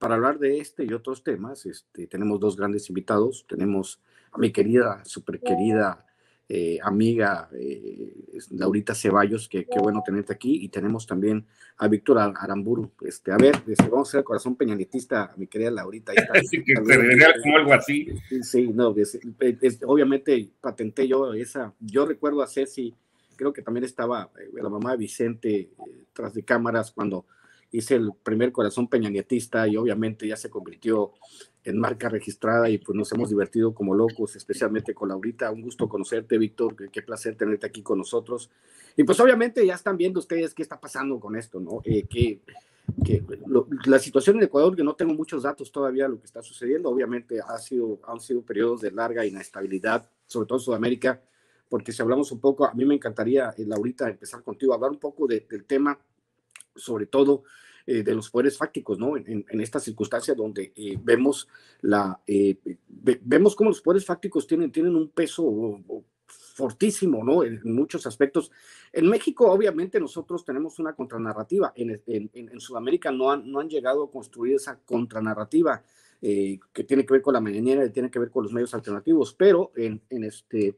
Para hablar de este y otros temas, este, tenemos dos grandes invitados. Tenemos a mi querida, súper querida eh, amiga eh, Laurita Ceballos, que qué bueno tenerte aquí. Y tenemos también a Víctor Aramburu. Este, a ver, este, vamos a hacer el corazón peñanetista, mi querida Laurita. sí, que te como algo así. Sí, no, obviamente patenté yo esa. Yo recuerdo a Ceci, creo que también estaba eh, la mamá de Vicente tras de cámaras cuando hice el primer corazón peñanietista y obviamente ya se convirtió en marca registrada y pues nos hemos divertido como locos, especialmente con Laurita. Un gusto conocerte, Víctor, qué, qué, placer tenerte aquí con nosotros. Y pues obviamente ya están viendo ustedes qué está pasando con esto, ¿no? Eh, que, la situación en Ecuador, que no tengo muchos datos todavía lo que está sucediendo, obviamente ha sido, han sido periodos de larga inestabilidad, sobre todo en Sudamérica, porque si hablamos un poco, a mí me encantaría, eh, Laurita, empezar contigo, hablar un poco del tema sobre todo eh, de los poderes fácticos, ¿no? En, esta circunstancia donde eh, vemos la eh, vemos cómo los poderes fácticos tienen, tienen un peso oh, oh, fortísimo, ¿no? En, muchos aspectos. En México, obviamente, nosotros tenemos una contranarrativa. En, en, en Sudamérica no han, no han llegado a construir esa contranarrativa que tiene que ver con la mañanera, y tiene que ver con los medios alternativos, pero en, en este,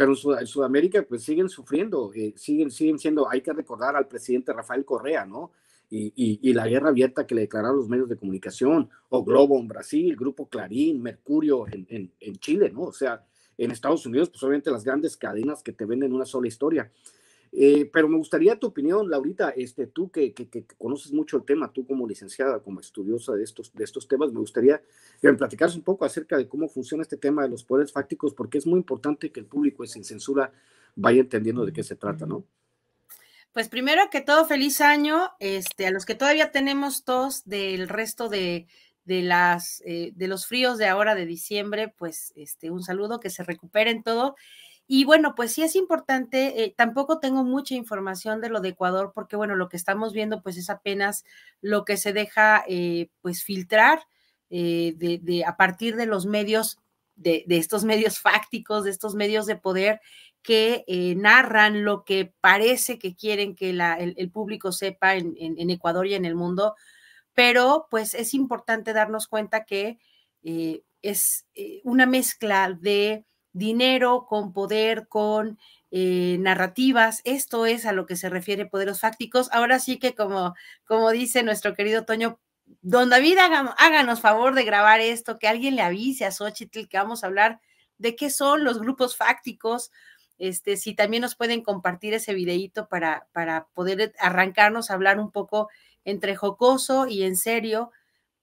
pero en, Sudamérica pues siguen sufriendo, eh, siguen, siguen siendo, hay que recordar al presidente Rafael Correa, ¿no? Y, y, y, la guerra abierta que le declararon los medios de comunicación, o Globo en Brasil, Grupo Clarín, Mercurio en, en, en Chile, ¿no? O sea, en Estados Unidos, pues obviamente las grandes cadenas que te venden una sola historia. Eh, pero me gustaría tu opinión, Laurita, este, tú que, conoces mucho el tema, tú como licenciada, como estudiosa de estos, de estos temas, me gustaría que un poco acerca de cómo funciona este tema de los poderes fácticos, porque es muy importante que el público sin censura vaya entendiendo de qué se trata, ¿no? Pues primero que todo, feliz año este, a los que todavía tenemos todos del resto de, de, las, eh, de los fríos de ahora de diciembre, pues este, un saludo, que se recuperen todo y bueno, pues sí es importante, eh, tampoco tengo mucha información de lo de Ecuador, porque bueno, lo que estamos viendo pues es apenas lo que se deja eh, pues filtrar eh, de, a partir de los medios, de, estos medios fácticos, de estos medios de poder que narran lo que parece que quieren que el, público sepa en, Ecuador y en el mundo, pero pues es importante darnos cuenta que es una mezcla de dinero, con poder, con eh, narrativas. Esto es a lo que se refiere poderos fácticos. Ahora sí que, como, como dice nuestro querido Toño, don David, háganos favor de grabar esto, que alguien le avise a Xochitl que vamos a hablar de qué son los grupos fácticos. Este, si también nos pueden compartir ese videíto para, para poder arrancarnos a hablar un poco entre jocoso y en serio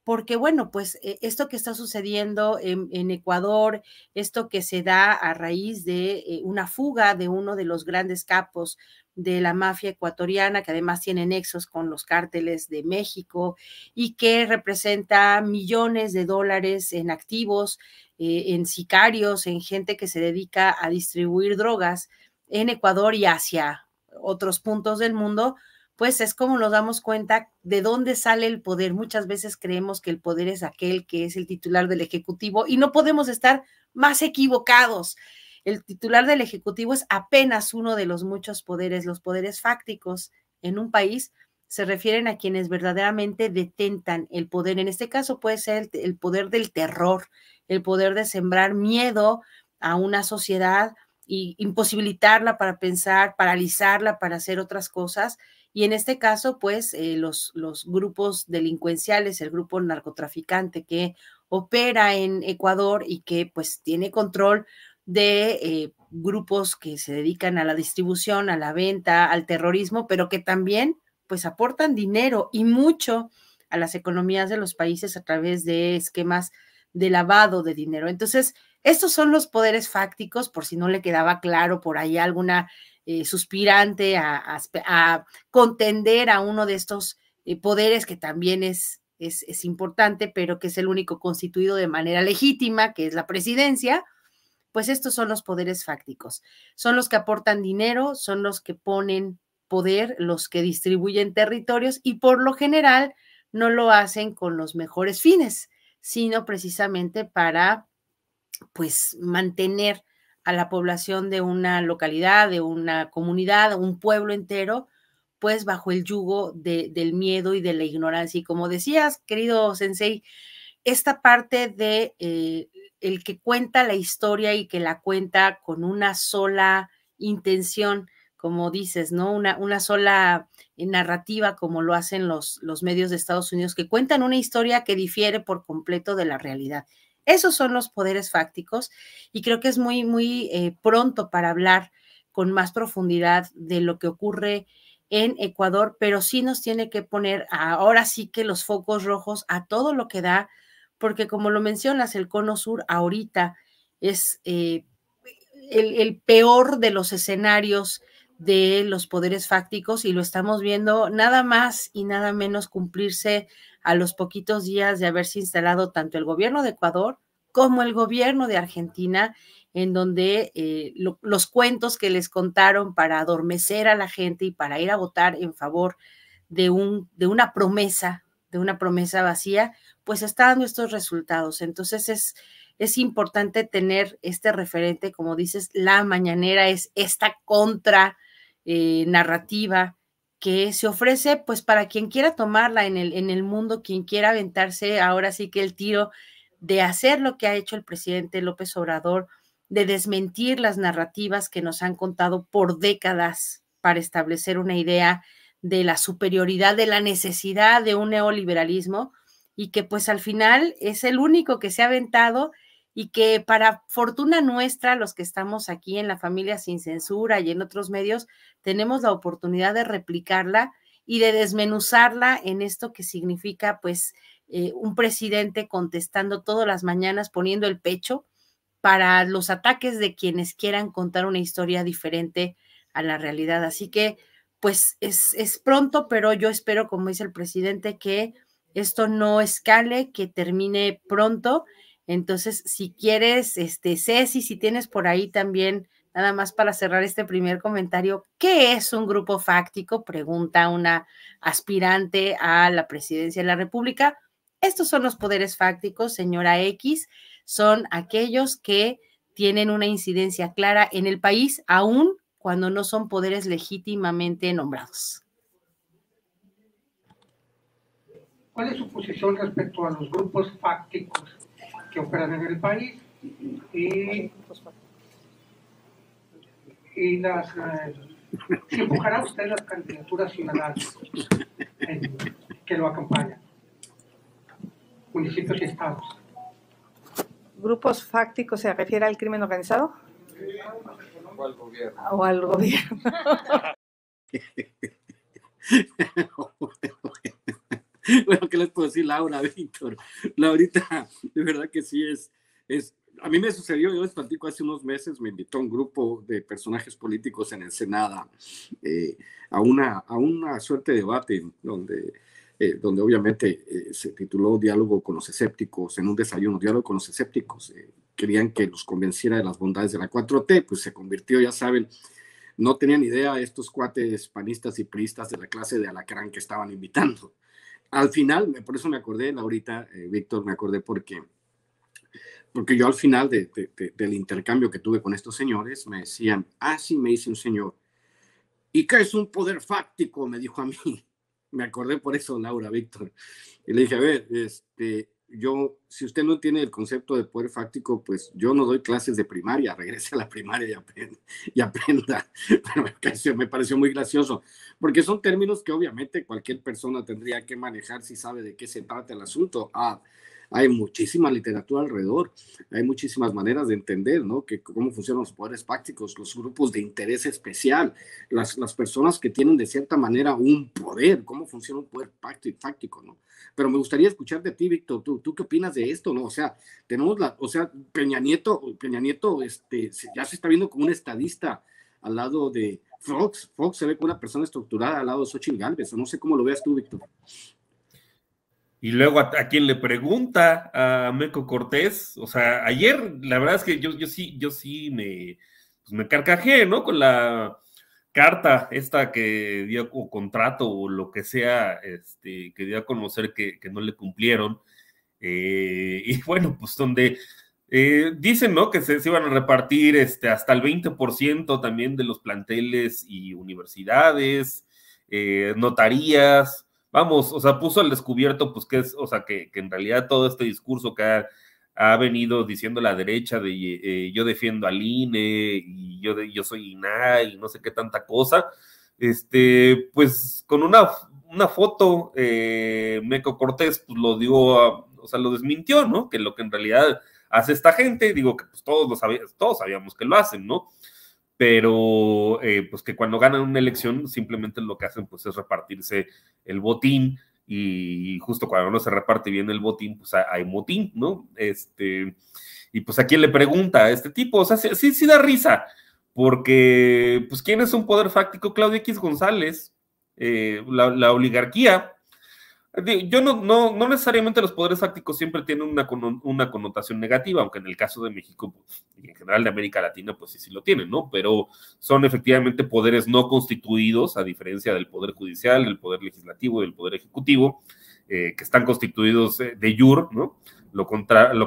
porque bueno, pues eh, esto que está sucediendo en, Ecuador, esto que se da a raíz de eh, una fuga de uno de los grandes capos de la mafia ecuatoriana, que además tiene nexos con los cárteles de México y que representa millones de dólares en activos, eh, en sicarios, en gente que se dedica a distribuir drogas en Ecuador y hacia otros puntos del mundo, pues es como nos damos cuenta de dónde sale el poder. Muchas veces creemos que el poder es aquel que es el titular del Ejecutivo y no podemos estar más equivocados. El titular del Ejecutivo es apenas uno de los muchos poderes. Los poderes fácticos en un país se refieren a quienes verdaderamente detentan el poder. En este caso puede ser el, poder del terror, el poder de sembrar miedo a una sociedad y imposibilitarla para pensar, paralizarla para hacer otras cosas y en este caso, pues, eh, los, los grupos delincuenciales, el grupo narcotraficante que opera en Ecuador y que pues tiene control de eh, grupos que se dedican a la distribución, a la venta, al terrorismo, pero que también pues aportan dinero y mucho a las economías de los países a través de esquemas de lavado de dinero. Entonces, estos son los poderes fácticos, por si no le quedaba claro por ahí alguna eh, suspirante a, contender a uno de estos eh, poderes que también es, es, es, importante, pero que es el único constituido de manera legítima, que es la presidencia, pues estos son los poderes fácticos. Son los que aportan dinero, son los que ponen poder, los que distribuyen territorios y por lo general no lo hacen con los mejores fines, sino precisamente para pues mantener a la población de una localidad, de una comunidad, un pueblo entero, pues bajo el yugo del miedo y de la ignorancia. Y como decías, querido Sensei, esta parte de eh, el que cuenta la historia y que la cuenta con una sola intención, como dices, ¿no? Una, una sola eh, narrativa, como lo hacen los, los medios de Estados Unidos, que cuentan una historia que difiere por completo de la realidad. Esos son los poderes fácticos y creo que es muy, muy eh, pronto para hablar con más profundidad de lo que ocurre en Ecuador, pero sí nos tiene que poner ahora sí que los focos rojos a todo lo que da, porque como lo mencionas, el cono sur ahorita es eh, el, peor de los escenarios de los poderes fácticos y lo estamos viendo nada más y nada menos cumplirse a los poquitos días de haberse instalado tanto el gobierno de Ecuador como el gobierno de Argentina, en donde eh, los cuentos que les contaron para adormecer a la gente y para ir a votar en favor de, un, de una promesa, de una promesa vacía, pues está dando estos resultados. Entonces es, es importante tener este referente, como dices, la mañanera es esta contra eh, narrativa que se ofrece pues para quien quiera tomarla en el, en el mundo, quien quiera aventarse ahora sí que el tiro de hacer lo que ha hecho el presidente López Obrador, de desmentir las narrativas que nos han contado por décadas para establecer una idea de la superioridad, de la necesidad de un neoliberalismo y que pues al final es el único que se ha aventado y que para fortuna nuestra, los que estamos aquí en la familia sin censura y en otros medios, tenemos la oportunidad de replicarla y de desmenuzarla en esto que significa pues eh, un presidente contestando todas las mañanas, poniendo el pecho para los ataques de quienes quieran contar una historia diferente a la realidad. Así que pues es, es pronto, pero yo espero, como dice el presidente, que esto no escale, que termine pronto entonces, si quieres, este, Ceci, si tienes por ahí también, nada más para cerrar este primer comentario, ¿qué es un grupo fáctico? Pregunta una aspirante a la presidencia de la República. Estos son los poderes fácticos, señora X, son aquellos que tienen una incidencia clara en el país, aún cuando no son poderes legítimamente nombrados. ¿Cuál es su posición respecto a los grupos fácticos operan en el país y, y las eh, ustedes usted las candidaturas ciudadanas que lo acompañan, municipios y estados. ¿Grupos fácticos se refiere al crimen organizado? O al gobierno. O al gobierno. bueno, ¿qué les puedo decir, Laura, Víctor? Laurita, de verdad que sí es, es, a mí me sucedió, yo les platico hace unos meses, me invitó un grupo de personajes políticos en Ensenada eh, a, una, a una suerte de debate donde, eh, donde obviamente eh, se tituló Diálogo con los escépticos, en un desayuno, Diálogo con los escépticos. Eh, querían que los convenciera de las bondades de la 4T, pues se convirtió, ya saben, no tenían idea estos cuates panistas y priistas de la clase de alacrán que estaban invitando al final, por eso me acordé, Laurita, eh, Víctor, me acordé porque, porque yo al final del intercambio que tuve con estos señores, me decían, ah, me dice un señor, ¿y qué es un poder fáctico? Me dijo a mí. Me acordé por eso, Laura, Víctor. Y le dije, a ver, este, yo, si usted no tiene el concepto de poder fáctico, pues yo no doy clases de primaria, regrese a la primaria y aprenda. me, pareció, muy gracioso, porque son términos que obviamente cualquier persona tendría que manejar si sabe de qué se trata el asunto. Ah, hay muchísima literatura alrededor, hay muchísimas maneras de entender, ¿no? Que cómo funcionan los poderes prácticos, los grupos de interés especial, las, las personas que tienen de cierta manera un poder, cómo funciona un poder práctico, ¿no? Pero me gustaría escuchar de ti, Víctor, ¿tú, ¿tú qué opinas de esto, no? O sea, tenemos la, o sea, Peña Nieto, Peña Nieto, este, ya se está viendo como un estadista al lado de Fox, Fox se ve como una persona estructurada al lado de Xochitl Galvez, o no sé cómo lo veas tú, Víctor. Y luego a, quien le pregunta a Meco Cortés, o sea, ayer la verdad es que yo, yo sí, yo sí me, pues, me carcajé, ¿no? Con la carta esta que dio o contrato o lo que sea, este, que dio a conocer que, no le cumplieron. Eh, y bueno, pues donde eh, dicen, ¿no? Que se, iban a repartir este, hasta el 20% también de los planteles y universidades, eh, notarías vamos, o sea, puso al descubierto, pues que es, o sea, que, en realidad todo este discurso que ha, venido diciendo la derecha de eh, yo defiendo al INE y yo, yo soy INA y no sé qué tanta cosa, este, pues con una, una foto, eh, Meco Cortés pues, lo dio, o sea, lo desmintió, ¿no? Que lo que en realidad hace esta gente, digo que pues todos, lo sabíamos, todos sabíamos que lo hacen, ¿no? pero eh, pues que cuando ganan una elección simplemente lo que hacen pues es repartirse el botín y justo cuando no se reparte bien el botín pues hay motín, ¿no? Este, y pues a quién le pregunta a este tipo, o sea, sí, sí, da risa, porque pues quién es un poder fáctico, Claudia X González, eh, la oligarquía, yo no, no, no, necesariamente los poderes fácticos siempre tienen una, una connotación negativa, aunque en el caso de México pues, y en general de América Latina, pues sí, sí lo tienen, ¿no? Pero son efectivamente poderes no constituidos, a diferencia del poder judicial, del poder legislativo y del poder ejecutivo, eh, que están constituidos eh, de jure, ¿no? Lo,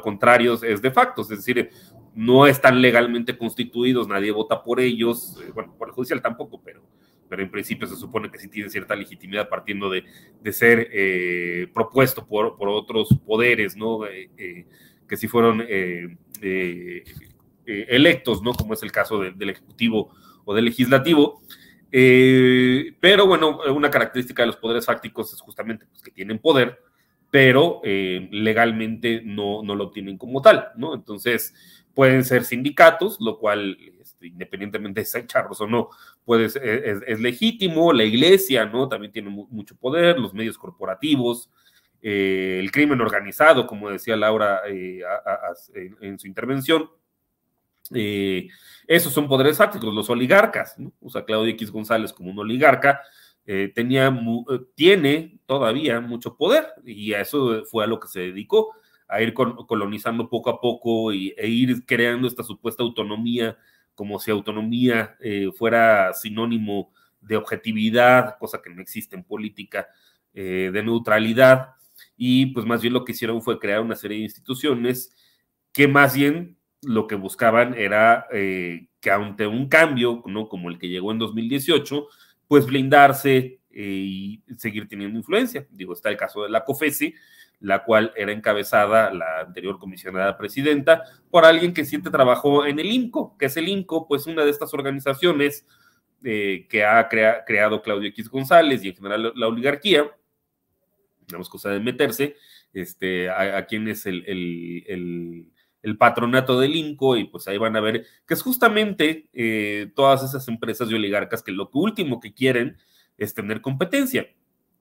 contrario es de facto, es decir, no están legalmente constituidos, nadie vota por ellos, eh, bueno, por el judicial tampoco, pero pero en principio se supone que sí tiene cierta legitimidad partiendo de, ser eh, propuesto por, otros poderes, ¿no? Eh, eh, que sí fueron electos, ¿no? Como es el caso del Ejecutivo o del Legislativo. pero bueno, una característica de los poderes fácticos es justamente pues, que tienen poder, pero legalmente no, no lo obtienen como tal, ¿no? Entonces, pueden ser sindicatos, lo cual este, independientemente de si charros o no, e, e, es, legítimo, la iglesia, ¿no? También tiene mucho poder, los medios corporativos, eh, el crimen organizado, como decía Laura eh, en, su intervención. Eh, esos son poderes fácticos, los oligarcas, ¿no? O sea, Claudio X González como un oligarca, tenía, tiene todavía mucho poder y a eso fue a lo que se dedicó a ir colonizando poco a poco e ir creando esta supuesta autonomía, como si autonomía eh, fuera sinónimo de objetividad, cosa que no existe en política, eh, de neutralidad. Y pues más bien lo que hicieron fue crear una serie de instituciones que más bien lo que buscaban era eh, que ante un cambio, ¿no? como el que llegó en 2018, pues blindarse y seguir teniendo influencia. Digo, está el caso de la COFESI, la cual era encabezada la anterior comisionada presidenta por alguien que siempre trabajó en el INCO, que es el INCO, pues una de estas organizaciones eh, que ha creado Claudio X González y en general la, oligarquía, tenemos cosa de meterse, este, a, quién es el, patronato del INCO, y pues ahí van a ver que es justamente eh, todas esas empresas y oligarcas que lo último que quieren es tener competencia.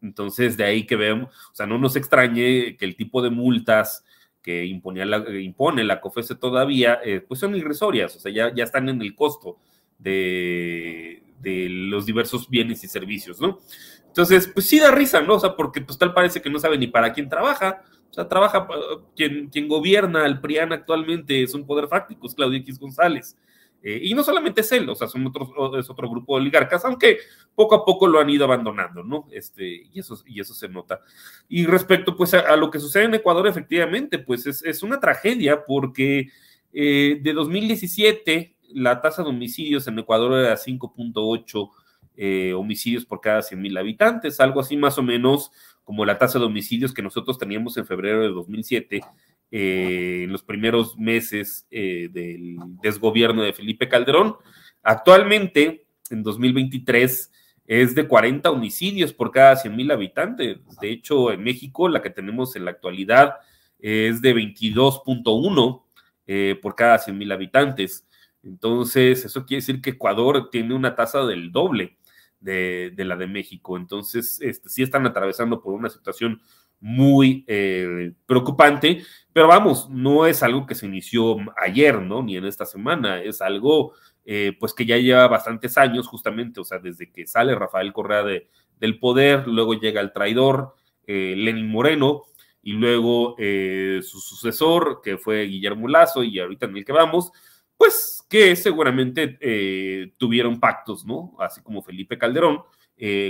Entonces, de ahí que vemos, o sea, no nos extrañe que el tipo de multas que eh, impone la COFESE todavía, eh, pues son irrisorias, o sea, ya, ya están en el costo de, de, los diversos bienes y servicios, ¿no? Entonces, pues sí da risa, ¿no? O sea, porque pues tal parece que no sabe ni para quién trabaja, o sea, trabaja eh, quien, quien gobierna al PRIAN actualmente, es un poder fáctico, es Claudio X González. Eh, y no solamente es él, o sea, son otros, es otro grupo de oligarcas, aunque poco a poco lo han ido abandonando, ¿no? Este, y, eso, y eso se nota. Y respecto pues a, lo que sucede en Ecuador, efectivamente, pues es, una tragedia porque eh, de 2017 la tasa de homicidios en Ecuador era 5.8 eh, homicidios por cada 100.000 habitantes, algo así más o menos como la tasa de homicidios que nosotros teníamos en febrero de 2007, eh, en los primeros meses eh, del desgobierno de Felipe Calderón. Actualmente, en 2023, es de 40 homicidios por cada 100 mil habitantes. De hecho, en México, la que tenemos en la actualidad es de 22.1 eh, por cada 100 habitantes. Entonces, eso quiere decir que Ecuador tiene una tasa del doble de, la de México. Entonces, este, sí están atravesando por una situación muy eh, preocupante, pero vamos, no es algo que se inició ayer, ¿no? Ni en esta semana, es algo eh, pues que ya lleva bastantes años justamente, o sea, desde que sale Rafael Correa de, del poder, luego llega el traidor eh, Lenin Moreno y luego eh, su sucesor, que fue Guillermo Lazo, y ahorita en el que vamos, pues que seguramente tuvieron pactos, ¿no? Así como Felipe Calderón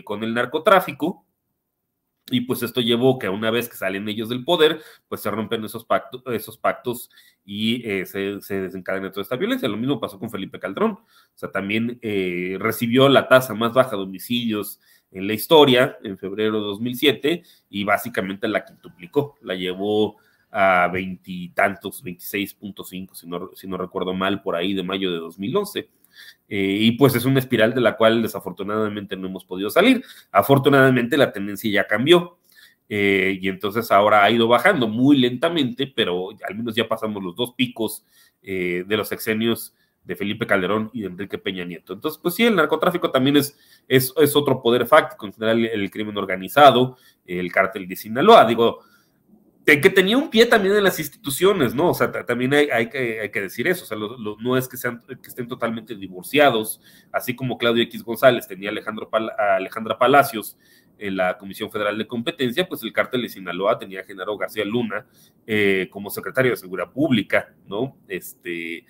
con el narcotráfico y pues esto llevó que una vez que salen ellos del poder, pues se rompen esos, esos pactos y eh, se, desencadena toda esta violencia. Lo mismo pasó con Felipe Calderón. O sea, también eh, recibió la tasa más baja de homicidios en la historia en febrero de 2007 y básicamente la quintuplicó, la llevó a veintitantos, 26.5, si no, si no recuerdo mal, por ahí de mayo de 2011. Eh, y pues es una espiral de la cual desafortunadamente no hemos podido salir. Afortunadamente la tendencia ya cambió. Eh, y entonces ahora ha ido bajando muy lentamente, pero al menos ya pasamos los dos picos eh, de los exenios de Felipe Calderón y de Enrique Peña Nieto. Entonces, pues sí, el narcotráfico también es, es, es otro poder fáctico, en general el crimen organizado, el cártel de Sinaloa. Digo, que tenía un pie también en las instituciones, ¿no? O sea, también hay, que, decir eso, o sea, no es que, sean, que estén totalmente divorciados, así como Claudio X González tenía Alejandro a Alejandra Palacios en la Comisión Federal de Competencia, pues el cártel de Sinaloa tenía a Genaro García Luna eh, como secretario de Seguridad Pública, ¿no? Este,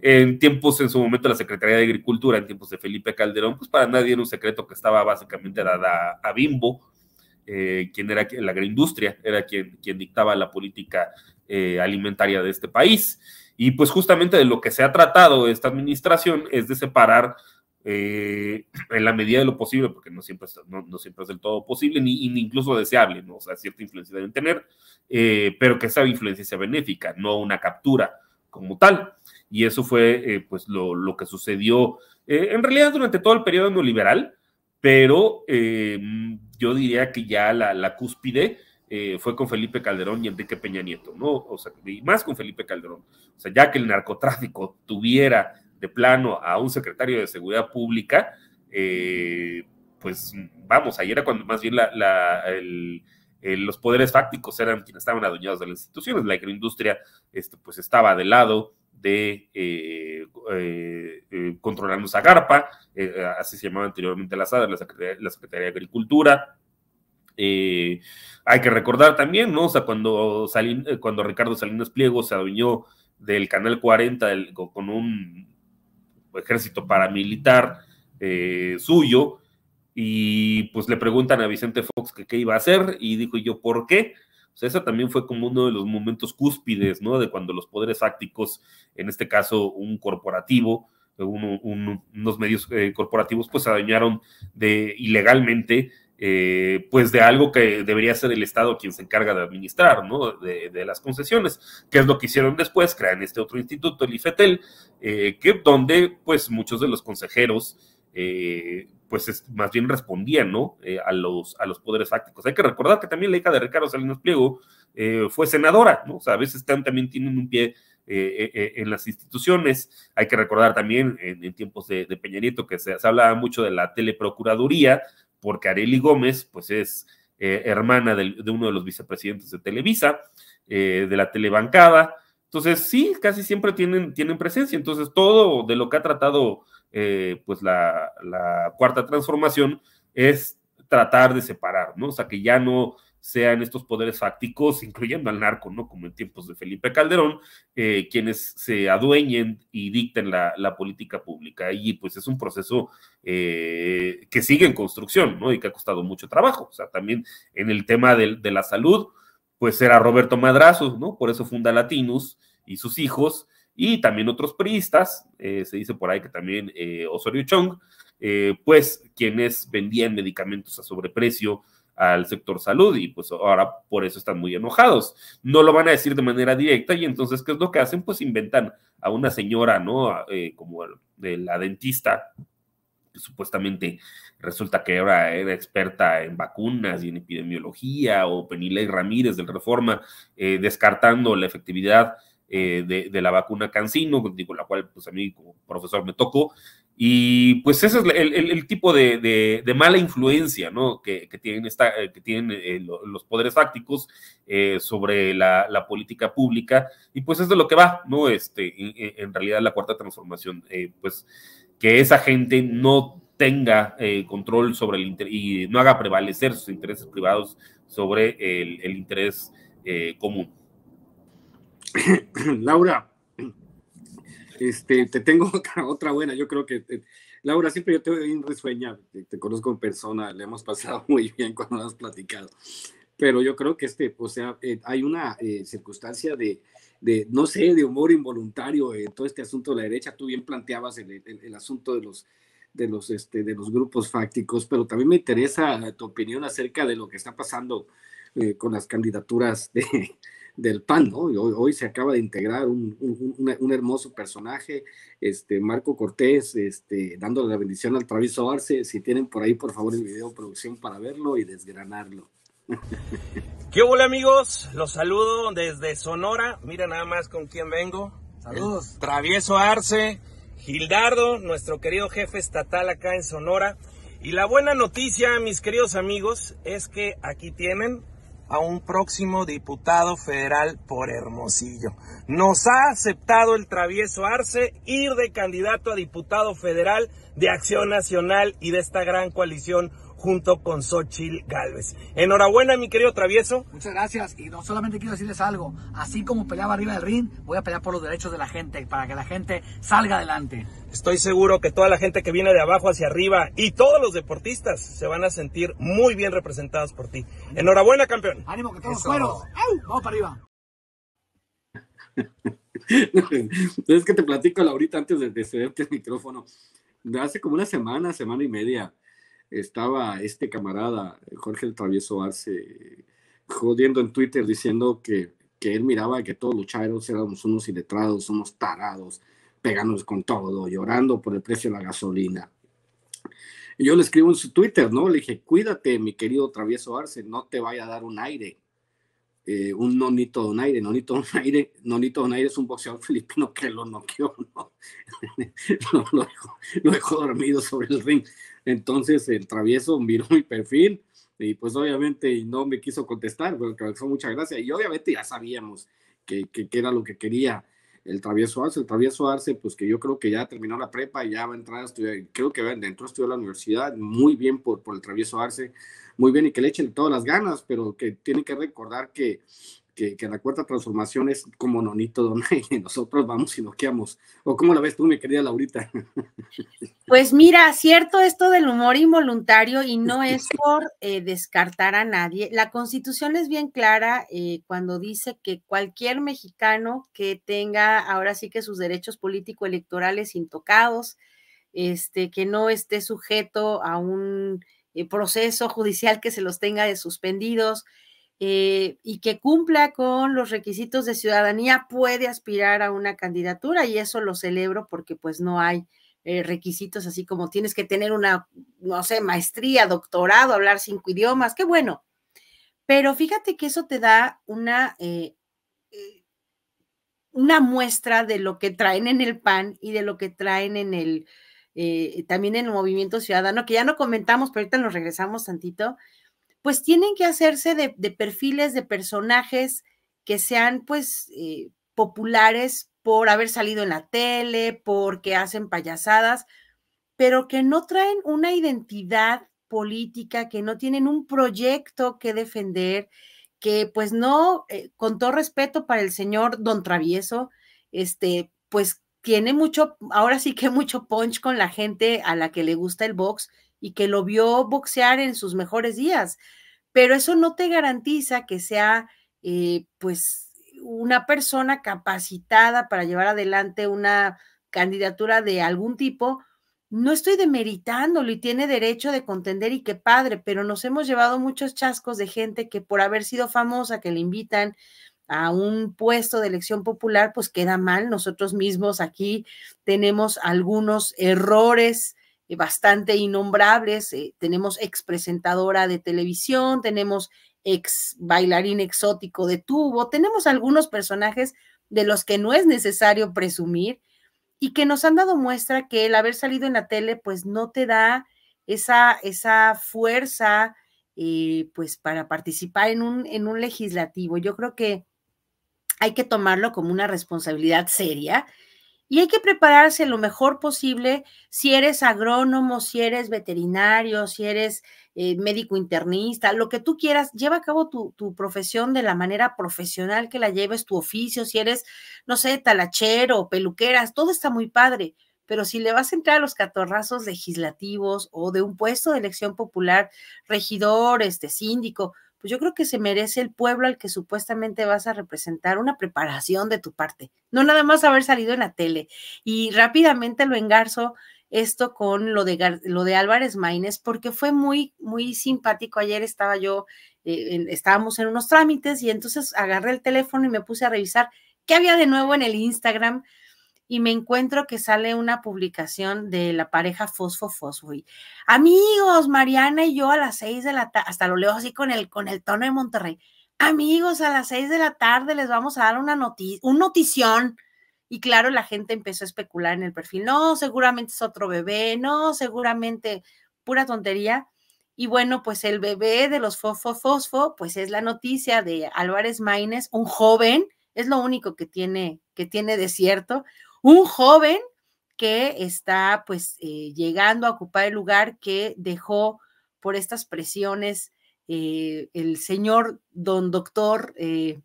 en tiempos, en su momento, la Secretaría de Agricultura, en tiempos de Felipe Calderón, pues para nadie era un secreto que estaba básicamente dada a Bimbo, eh, quien era la agroindustria, era quien, quien dictaba la política eh, alimentaria de este país. Y pues justamente de lo que se ha tratado esta administración es de separar eh, en la medida de lo posible, porque no siempre es, no, siempre es del todo posible, ni, incluso deseable, ¿no? o sea, cierta influencia deben tener, pero que esa influencia sea benéfica, no una captura como tal. Y eso fue pues lo, lo, que sucedió en realidad durante todo el periodo neoliberal, pero yo diría que ya la, cúspide eh, fue con Felipe Calderón y Enrique Peña Nieto, ¿no? O sea, y más con Felipe Calderón. O sea, ya que el narcotráfico tuviera de plano a un secretario de Seguridad Pública, eh, pues vamos, ahí era cuando más bien la, los poderes fácticos eran quienes estaban adueñados de las instituciones, la agroindustria este, pues estaba de lado, de eh, a eh, eh, controlar eh, así se llamaba anteriormente la SADA, la Secretaría, de Agricultura, hay que recordar también, ¿no? cuando, cuando Ricardo Salinas Pliego se adueñó del Canal 40 con un ejército paramilitar suyo, y pues le preguntan a Vicente Fox que qué iba a hacer, y dijo yo, ¿por qué? O sea, esa también fue como uno de los momentos cúspides, ¿no? De cuando los poderes fácticos, en este caso un corporativo, unos medios eh, corporativos, pues se adueñaron ilegalmente, eh, pues de algo que debería ser el Estado quien se encarga de administrar, ¿no? De, las concesiones, que es lo que hicieron después, crean este otro instituto, el IFETEL, eh, que, donde pues muchos de los consejeros pues más bien respondían ¿no? Eh, a, los, a los poderes fácticos. Hay que recordar que también la hija de Ricardo Salinas Pliego eh, fue senadora, ¿no? O sea, a veces también tienen un pie eh, en las instituciones. Hay que recordar también en, tiempos de, de, que se, hablaba mucho de la teleprocuraduría, porque Areli Gómez, pues es hermana de, uno de los vicepresidentes de Televisa, de la telebancada. Entonces, sí, casi siempre tienen, tienen presencia. Entonces, todo de lo que ha tratado eh, pues la, cuarta transformación es tratar de separar, ¿no? O sea, que ya no sean estos poderes fácticos, incluyendo al narco, ¿no? Como en tiempos de Felipe Calderón, eh, quienes se adueñen y dicten la, política pública. Y pues es un proceso eh, que sigue en construcción, ¿no? Y que ha costado mucho trabajo. O sea, también en el tema de, de la salud, pues era Roberto Madrazo, ¿no? Por eso funda Latinus y sus hijos, y también otros priistas, eh, se dice por ahí que también eh, Osorio Chong, eh, pues quienes vendían medicamentos a sobreprecio al sector salud y pues ahora por eso están muy enojados. No lo van a decir de manera directa y entonces, ¿qué es lo que hacen? Pues inventan a una señora, ¿no? como de la dentista que supuestamente resulta que ahora era experta en vacunas y en epidemiología, o Penilei Ramírez del Reforma, descartando la efectividad eh, de, la vacuna Cancino, con la cual pues a mí como profesor me tocó. Y pues ese es el, tipo de, mala influencia que, tienen, esta, eh, que tienen eh, los poderes tácticos sobre la, política pública. Y pues es de lo que va, ¿no? Este, en, realidad la cuarta transformación, pues que esa gente no tenga control sobre el interés y no haga prevalecer sus intereses privados sobre el, el interés común. Laura, este, te tengo otra, buena, yo creo que, Laura, siempre yo te veo bien te, conozco en persona, le hemos pasado muy bien cuando has platicado, pero yo creo que este, o sea, eh, hay una eh, circunstancia de, de, no sé, de humor involuntario en todo este asunto de la derecha, tú bien planteabas el, el, asunto de los, de los, este, de los grupos fácticos, pero también me interesa tu opinión acerca de lo que está pasando eh, con las candidaturas de, del PAN, ¿no? Hoy, se acaba de integrar un, hermoso personaje, este Marco Cortés, este, dándole la bendición al travieso Arce. Si tienen por ahí, por favor, el video producción para verlo y desgranarlo. ¿Qué hola amigos? Los saludo desde Sonora. Mira nada más con quién vengo. Saludos. travieso Arce, Gildardo, nuestro querido jefe estatal acá en Sonora. Y la buena noticia, mis queridos amigos, es que aquí tienen a un próximo diputado federal por Hermosillo. Nos ha aceptado el travieso Arce ir de candidato a diputado federal de Acción Nacional y de esta gran coalición junto con sochil Galvez. Enhorabuena, mi querido travieso. Muchas gracias. Y no solamente quiero decirles algo. Así como peleaba arriba del ring, voy a pelear por los derechos de la gente, para que la gente salga adelante. Estoy seguro que toda la gente que viene de abajo hacia arriba y todos los deportistas se van a sentir muy bien representados por ti. Enhorabuena, campeón. Ánimo, que todos cueros. Vamos para arriba. Entonces, que te platico, Laurita, antes de, de cederte el micrófono. Hace como una semana, semana y media, estaba este camarada, Jorge el Travieso Arce, jodiendo en Twitter diciendo que, él miraba que todos los chairos éramos unos iletrados, unos tarados, pegándonos con todo, llorando por el precio de la gasolina. Y yo le escribo en su Twitter, ¿no? Le dije, cuídate, mi querido Travieso Arce, no te vaya a dar un aire. Eh, un nonito un aire, Nonito aire nonito aire es un boxeador filipino que lo noqueó, ¿no? lo, dejó, dormido sobre el ring. Entonces el travieso miró mi perfil y pues obviamente no me quiso contestar, pero causó mucha gracia. Y obviamente ya sabíamos que, que, era lo que quería el travieso Arce. El travieso Arce, pues que yo creo que ya terminó la prepa, y ya va a entrar a estudiar, creo que va dentro a estudiar la universidad, muy bien por, por el travieso Arce, muy bien y que le echen todas las ganas, pero que tiene que recordar que que, la cuarta transformación es como Nonito donde nosotros vamos y queamos ¿O cómo la ves tú, mi querida Laurita? Pues mira, cierto esto del humor involuntario y no es por eh, descartar a nadie. La constitución es bien clara eh, cuando dice que cualquier mexicano que tenga ahora sí que sus derechos político-electorales intocados, este, que no esté sujeto a un eh, proceso judicial que se los tenga de suspendidos, eh, y que cumpla con los requisitos de ciudadanía puede aspirar a una candidatura y eso lo celebro porque pues no hay eh, requisitos así como tienes que tener una, no sé, maestría, doctorado, hablar cinco idiomas, qué bueno. Pero fíjate que eso te da una, eh, una muestra de lo que traen en el PAN y de lo que traen en el, también en el movimiento ciudadano, que ya no comentamos, pero ahorita nos regresamos tantito, pues tienen que hacerse de, perfiles de personajes que sean pues eh, populares por haber salido en la tele, porque hacen payasadas, pero que no traen una identidad política, que no tienen un proyecto que defender, que pues no, eh, con todo respeto para el señor Don Travieso, este, pues tiene mucho, ahora sí que mucho punch con la gente a la que le gusta el box y que lo vio boxear en sus mejores días. Pero eso no te garantiza que sea, eh, pues, una persona capacitada para llevar adelante una candidatura de algún tipo. No estoy demeritándolo y tiene derecho de contender y qué padre, pero nos hemos llevado muchos chascos de gente que por haber sido famosa, que le invitan a un puesto de elección popular, pues queda mal. Nosotros mismos aquí tenemos algunos errores eh, bastante innombrables. Eh, tenemos ex presentadora de televisión, tenemos ex bailarín exótico de tubo, tenemos algunos personajes de los que no es necesario presumir y que nos han dado muestra que el haber salido en la tele pues no te da esa, esa fuerza eh, pues para participar en un, en un legislativo. Yo creo que hay que tomarlo como una responsabilidad seria y hay que prepararse lo mejor posible si eres agrónomo, si eres veterinario, si eres eh, médico internista, lo que tú quieras, lleva a cabo tu, profesión de la manera profesional que la lleves, tu oficio, si eres, no sé, talachero, peluqueras, todo está muy padre, pero si le vas a entrar a los catorrazos legislativos o de un puesto de elección popular, regidor, este síndico, pues yo creo que se merece el pueblo al que supuestamente vas a representar una preparación de tu parte, no nada más haber salido en la tele. Y rápidamente lo engarzo esto con lo de, lo de Álvarez Maínez, porque fue muy, muy simpático. Ayer estaba yo, eh, estábamos en unos trámites y entonces agarré el teléfono y me puse a revisar qué había de nuevo en el Instagram y me encuentro que sale una publicación de la pareja Fosfo Fosfo amigos, Mariana y yo a las seis de la tarde, hasta lo leo así con el, con el tono de Monterrey, amigos, a las seis de la tarde les vamos a dar una noticia, un notición. Y claro, la gente empezó a especular en el perfil, no, seguramente es otro bebé, no, seguramente pura tontería. Y bueno, pues el bebé de los Fosfo Fosfo, pues es la noticia de Álvarez Maínez, un joven, es lo único que tiene, que tiene de cierto, un joven que está pues eh, llegando a ocupar el lugar que dejó por estas presiones eh, el señor don doctor eh,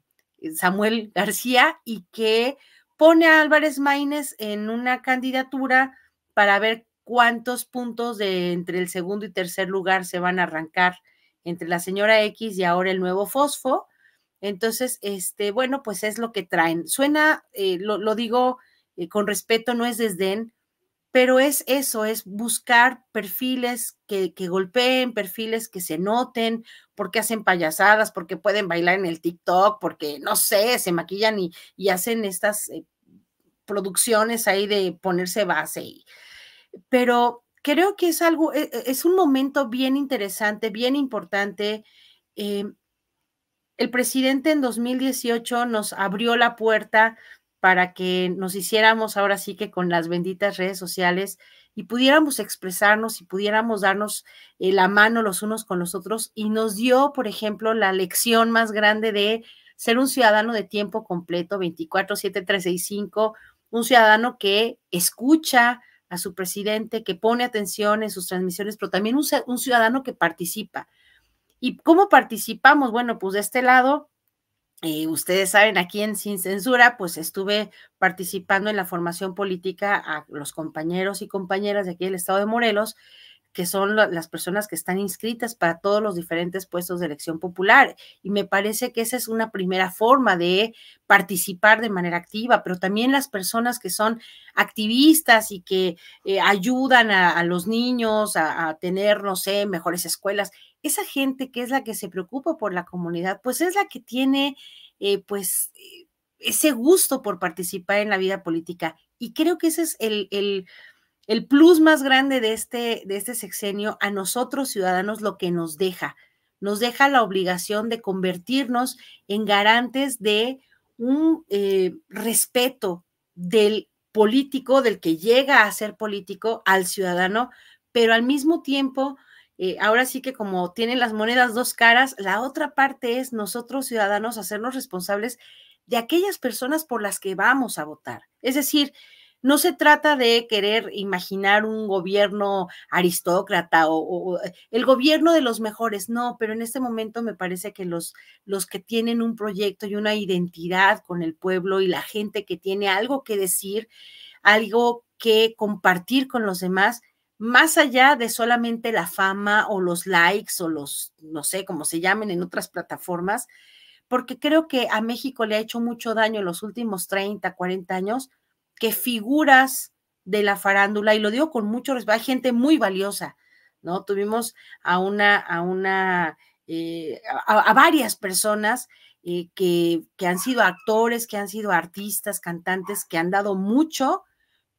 Samuel García y que pone a Álvarez Maínez en una candidatura para ver cuántos puntos de entre el segundo y tercer lugar se van a arrancar entre la señora X y ahora el nuevo Fosfo. Entonces, este, bueno, pues es lo que traen. Suena, lo, lo, digo eh, con respeto no es desdén, pero es eso, es buscar perfiles que, golpeen, perfiles que se noten, porque hacen payasadas, porque pueden bailar en el TikTok, porque no sé, se maquillan y, hacen estas eh, producciones ahí de ponerse base. pero creo que es algo, e, e, es, un momento bien interesante, bien importante. Eh, el presidente en 2018 nos abrió la puerta para que nos hiciéramos ahora sí que con las benditas redes sociales y pudiéramos expresarnos y pudiéramos darnos eh, la mano los unos con los otros y nos dio, por ejemplo, la lección más grande de ser un ciudadano de tiempo completo, 24 7 5, un ciudadano que escucha a su presidente, que pone atención en sus transmisiones, pero también un, un ciudadano que participa. ¿Y cómo participamos? Bueno, pues de este lado ustedes saben, aquí en Sin Censura, pues estuve participando en la formación política a los compañeros y compañeras de aquí del estado de Morelos, que son las personas que están inscritas para todos los diferentes puestos de elección popular. Y me parece que esa es una primera forma de participar de manera activa, pero también las personas que son activistas y que eh, ayudan a, los niños a, a tener, no sé, mejores escuelas esa gente que es la que se preocupa por la comunidad, pues es la que tiene, eh, pues, eh, ese gusto por participar en la vida política. Y creo que ese es el, el, el plus más grande de este, de este sexenio a nosotros ciudadanos, lo que nos deja. Nos deja la obligación de convertirnos en garantes de un eh, respeto del político, del que llega a ser político, al ciudadano, pero al mismo tiempo eh, ahora sí que como tienen las monedas dos caras, la otra parte es nosotros ciudadanos hacernos responsables de aquellas personas por las que vamos a votar. Es decir, no se trata de querer imaginar un gobierno aristócrata o, el gobierno de los mejores, no, pero en este momento me parece que los, los que tienen un proyecto y una identidad con el pueblo y la gente que tiene algo que decir, algo que compartir con los demás, más allá de solamente la fama o los likes o los, no sé, cómo se llamen en otras plataformas, porque creo que a México le ha hecho mucho daño en los últimos 30, 40 años que figuras de la farándula, y lo digo con mucho respeto, hay gente muy valiosa, ¿no? Tuvimos a una, a una, eh, a, varias personas eh, que, que han sido actores, que han sido artistas, cantantes, que han dado mucho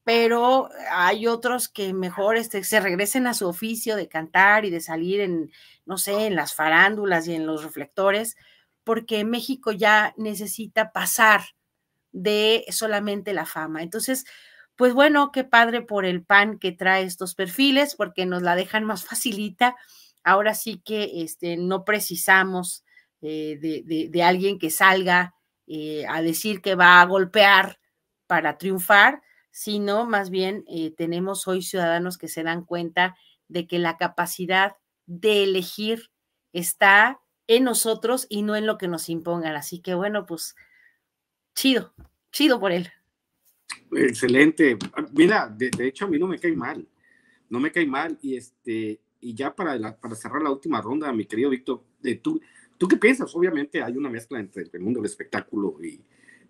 pero hay otros que mejor este, se regresen a su oficio de cantar y de salir en, no sé, en las farándulas y en los reflectores, porque México ya necesita pasar de solamente la fama. Entonces, pues bueno, qué padre por el pan que trae estos perfiles, porque nos la dejan más facilita. Ahora sí que este, no precisamos eh, de, alguien que salga eh, a decir que va a golpear para triunfar, sino más bien eh, tenemos hoy ciudadanos que se dan cuenta de que la capacidad de elegir está en nosotros y no en lo que nos impongan. Así que bueno, pues chido, chido por él. Excelente. Ah, mira, de, hecho a mí no me cae mal, no me cae mal. Y, este, y ya para, para cerrar la última ronda, mi querido Víctor, de tú, ¿tú qué piensas? Obviamente hay una mezcla entre el mundo del espectáculo y,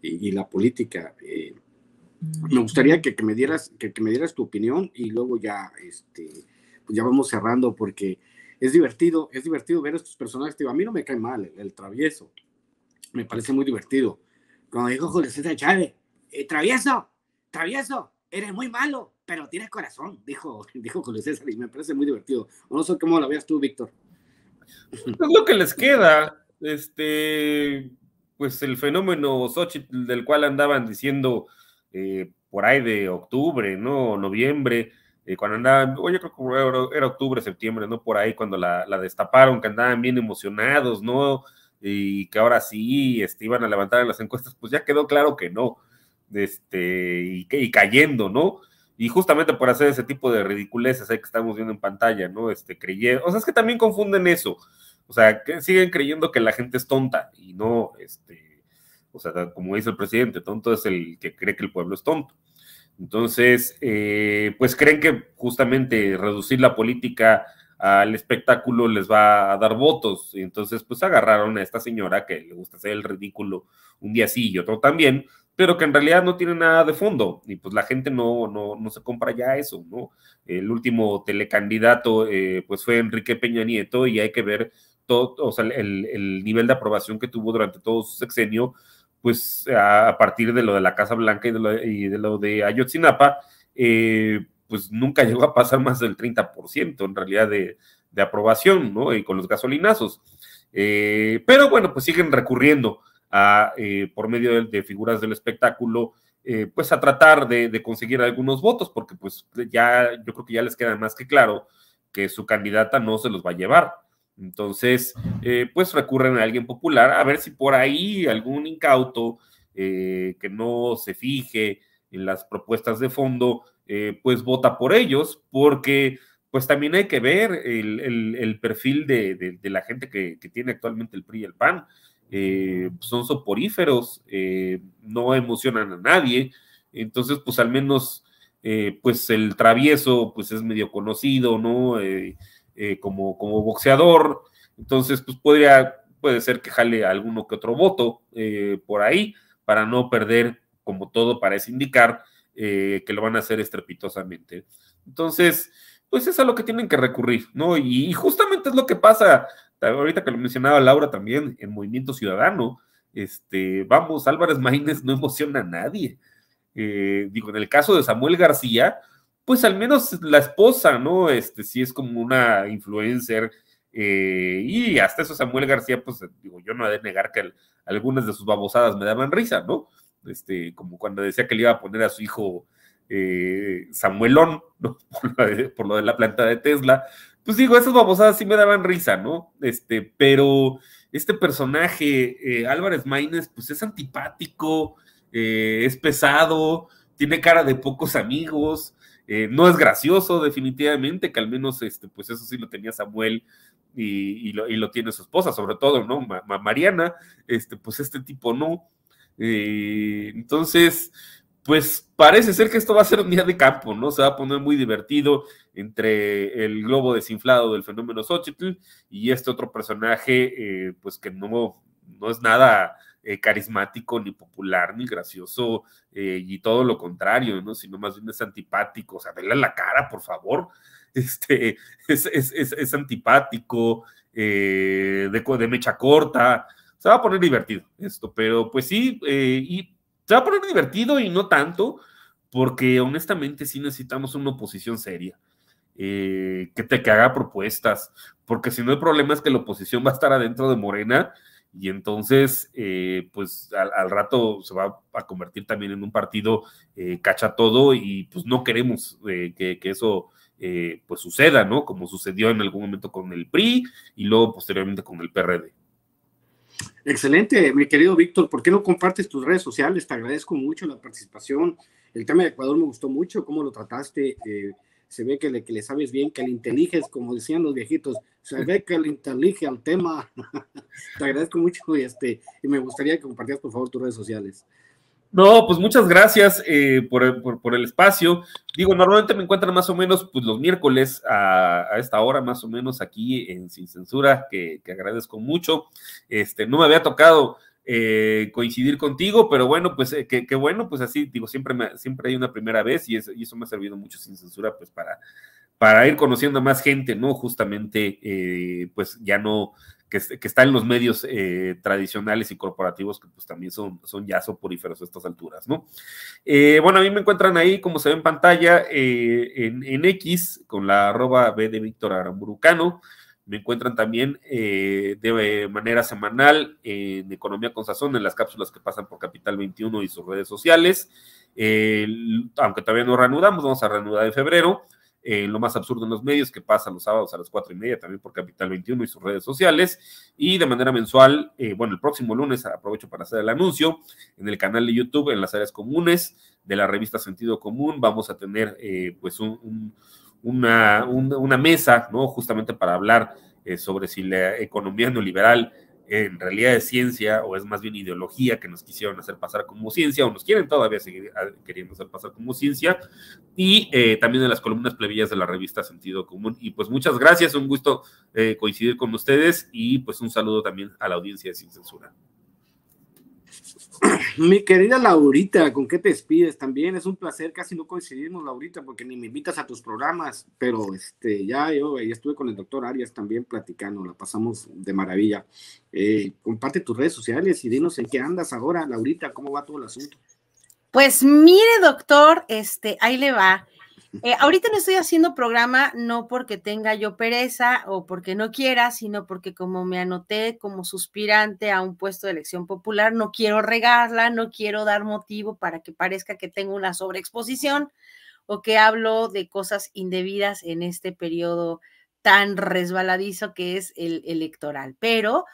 y, la política. Eh, me gustaría que, me dieras, que, me dieras tu opinión y luego ya, este, pues ya vamos cerrando porque es divertido, es divertido ver a estos personajes. a mí no me cae mal el, travieso, me parece muy divertido. Cuando dijo Julio César Chávez, eh, travieso, travieso, eres muy malo, pero tienes corazón, dijo, dijo Julio César y me parece muy divertido. No sé cómo lo veas tú, Víctor. lo que les queda, este, pues el fenómeno Xochitl del cual andaban diciendo eh, por ahí de octubre, ¿no? Noviembre, eh, cuando andaban, oye yo creo que era, octubre, septiembre, ¿no? Por ahí cuando la, destaparon, que andaban bien emocionados, ¿no? Y que ahora sí este, iban a levantar en las encuestas, pues ya quedó claro que no, este, y, y cayendo, ¿no? y justamente por hacer ese tipo de ridiculeces que estamos viendo en pantalla, ¿no? Este, creyendo, o sea, es que también confunden eso, o sea, que siguen creyendo que la gente es tonta y no, este, o sea, como dice el presidente, tonto es el que cree que el pueblo es tonto. Entonces, eh, pues creen que justamente reducir la política al espectáculo les va a dar votos. Y entonces, pues agarraron a esta señora que le gusta hacer el ridículo un día sí y otro también, pero que en realidad no tiene nada de fondo. Y pues la gente no, no, no se compra ya eso, ¿no? El último telecandidato, eh, pues fue Enrique Peña Nieto y hay que ver todo, o sea, el, el nivel de aprobación que tuvo durante todo su sexenio pues a, partir de lo de la Casa Blanca y de lo, de, Ayotzinapa, eh, pues nunca llegó a pasar más del 30% en realidad de, de, aprobación, ¿no? Y con los gasolinazos. Eh, pero bueno, pues siguen recurriendo a, eh, por medio de, figuras del espectáculo, pues a tratar de, de conseguir algunos votos, porque pues ya yo creo que ya les queda más que claro que su candidata no se los va a llevar. Entonces, eh, pues recurren a alguien popular a ver si por ahí algún incauto eh, que no se fije en las propuestas de fondo, eh, pues vota por ellos, porque pues también hay que ver el, perfil de, la gente que, que, tiene actualmente el PRI y el PAN. son soporíferos, no emocionan a nadie, entonces pues al menos pues el travieso pues es medio conocido, ¿no? Eh, como, boxeador, entonces pues podría, puede ser que jale alguno que otro voto eh, por ahí para no perder, como todo parece indicar, eh, que lo van a hacer estrepitosamente. Entonces, pues es a lo que tienen que recurrir, ¿no? Y, justamente es lo que pasa, ahorita que lo mencionaba Laura también, en Movimiento Ciudadano, este, vamos, Álvarez Maínez no emociona a nadie. digo, en el caso de Samuel García, pues al menos la esposa, ¿no? Este sí es como una influencer. Eh, y hasta eso Samuel García, pues digo, yo no he de negar que algunas de sus babosadas me daban risa, ¿no? Este, como cuando decía que le iba a poner a su hijo eh, Samuelón, Por lo, de, la planta de Tesla. Pues digo, esas babosadas sí me daban risa, ¿no? Este, pero este personaje, eh, Álvarez Maínez, pues es antipático, es pesado, tiene cara de pocos amigos, eh, no es gracioso, definitivamente, que al menos, este, pues eso sí lo tenía Samuel y, lo, tiene su esposa, sobre todo, ¿no? Mariana, este, pues este tipo no. Eh, entonces, pues parece ser que esto va a ser un día de campo, ¿no? Se va a poner muy divertido entre el globo desinflado del fenómeno Xochitl y este otro personaje, eh, pues que no, no es nada eh, carismático, ni popular, ni gracioso, eh, y todo lo contrario, ¿no? Sino más bien es antipático. O sea, vela la cara, por favor. Este, es, antipático, eh, de, de, mecha corta. Se va a poner divertido esto, pero pues sí, y se va a poner divertido y no tanto, porque honestamente sí necesitamos una oposición seria. que te haga propuestas, porque si no el problema es que la oposición va a estar adentro de Morena y entonces, eh, pues al, rato se va a convertir también en un partido eh, cacha todo y pues no queremos eh, que, eso pues suceda, ¿no? Como sucedió en algún momento con el PRI y luego posteriormente con el PRD. Excelente, mi querido Víctor, ¿por qué no compartes tus redes sociales? Te agradezco mucho la participación. El tema de Ecuador me gustó mucho, cómo lo trataste se ve que le, sabes bien, que le inteliges, como decían los viejitos, se ve que le intelige al tema. Te agradezco mucho y, este, y me gustaría que compartieras, por favor, tus redes sociales. No, pues muchas gracias eh, por, el espacio. Digo, normalmente me encuentran más o menos pues, los miércoles a, esta hora, más o menos aquí en Sin Censura, que, que, agradezco mucho. Este, no me había tocado eh, coincidir contigo, pero bueno, pues eh, qué que, bueno, pues así, digo, siempre, siempre hay una primera vez y eso, me ha servido mucho sin censura, pues para, para ir conociendo a más gente, ¿no? Justamente, eh, pues ya no, que, está en los medios tradicionales y corporativos, que pues también son, son ya soporíferos a estas alturas, ¿no? bueno, a mí me encuentran ahí, como se ve en pantalla, en, en, X, con la arroba B de Víctor Aramburucano, me encuentran también eh, de manera semanal en Economía con Sazón, en las cápsulas que pasan por Capital 21 y sus redes sociales. Eh, aunque todavía no reanudamos, vamos a reanudar en febrero. Eh, lo más absurdo en los medios, que pasa los sábados a las cuatro y media también por Capital 21 y sus redes sociales. Y de manera mensual, bueno, el próximo lunes aprovecho para hacer el anuncio en el canal de YouTube, en las áreas comunes de la revista Sentido Común. Vamos a tener pues un una, mesa, ¿no? Justamente para hablar eh, sobre si la economía neoliberal en realidad es ciencia o es más bien ideología que nos quisieron hacer pasar como ciencia o nos quieren todavía seguir ah, queriendo hacer pasar como ciencia y eh, también en las columnas plebillas de la revista Sentido Común. Y pues muchas gracias, un gusto eh, coincidir con ustedes y pues un saludo también a la audiencia de Sin Censura. Mi querida Laurita, ¿con qué te despides? También es un placer, casi no coincidimos, Laurita, porque ni me invitas a tus programas, pero este, ya yo estuve con el doctor Arias también platicando, la pasamos de maravilla. Eh, comparte tus redes sociales y dinos en qué andas ahora, Laurita, cómo va todo el asunto. Pues mire, doctor, este, ahí le va. Eh, ahorita no estoy haciendo programa no porque tenga yo pereza o porque no quiera, sino porque como me anoté como suspirante a un puesto de elección popular, no quiero regarla, no quiero dar motivo para que parezca que tengo una sobreexposición o que hablo de cosas indebidas en este periodo tan resbaladizo que es el electoral. Pero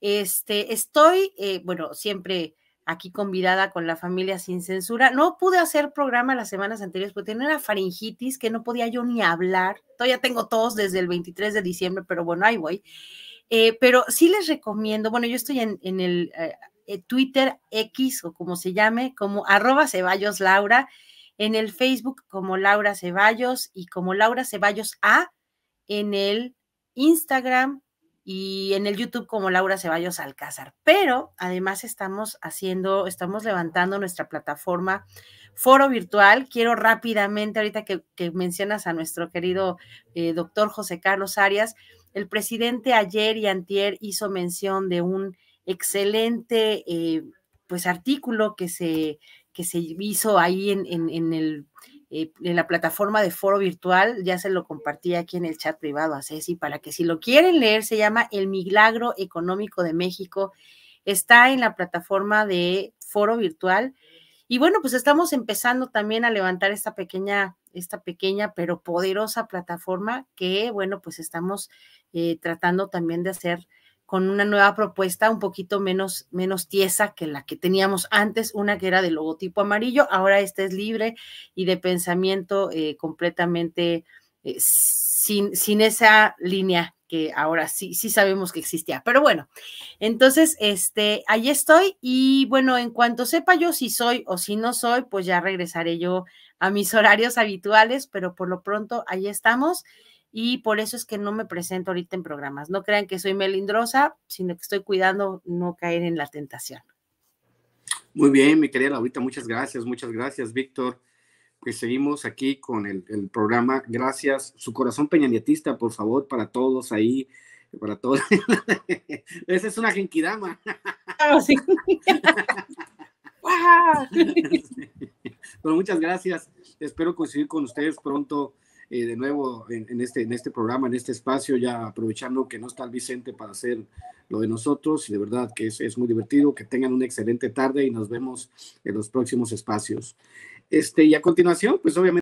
este, estoy, eh, bueno, siempre aquí convidada con la familia sin censura. No pude hacer programa las semanas anteriores porque tenía una faringitis que no podía yo ni hablar. Todavía tengo todos desde el 23 de diciembre, pero bueno, ahí voy. Eh, pero sí les recomiendo, bueno, yo estoy en, el eh, eh, Twitter X o como se llame, como arroba Ceballos Laura, en el Facebook como Laura Ceballos y como Laura Ceballos A, en el Instagram y en el YouTube como Laura Ceballos Alcázar. Pero además estamos haciendo, estamos levantando nuestra plataforma Foro Virtual. Quiero rápidamente, ahorita que, mencionas a nuestro querido eh, doctor José Carlos Arias, el presidente ayer y antier hizo mención de un excelente eh, pues artículo que se, que se hizo ahí en, en el eh, en la plataforma de foro virtual, ya se lo compartí aquí en el chat privado a Ceci, para que si lo quieren leer, se llama El Milagro Económico de México, está en la plataforma de foro virtual. Y bueno, pues estamos empezando también a levantar esta pequeña, esta pequeña pero poderosa plataforma que, bueno, pues estamos eh, tratando también de hacer con una nueva propuesta un poquito menos, tiesa que la que teníamos antes, una que era de logotipo amarillo, ahora esta es libre y de pensamiento eh, completamente eh, sin, sin esa línea que ahora sí, sí sabemos que existía. Pero bueno, entonces, este, ahí estoy y bueno, en cuanto sepa yo si soy o si no soy, pues ya regresaré yo a mis horarios habituales, pero por lo pronto ahí estamos y por eso es que no me presento ahorita en programas. No crean que soy melindrosa, sino que estoy cuidando no caer en la tentación. Muy bien, mi querida Laurita, muchas gracias, muchas gracias, Víctor. Pues seguimos aquí con el, programa. Gracias. Su corazón peñanietista, por favor, para todos ahí, para todos. Esa es una genkidama. wow. Ah, Pero muchas gracias. Espero coincidir con ustedes pronto eh, de nuevo en, este, en este programa, en este espacio, ya aprovechando que no está el Vicente para hacer lo de nosotros y de verdad que es, es muy divertido, que tengan una excelente tarde y nos vemos en los próximos espacios. Este, y a continuación, pues obviamente...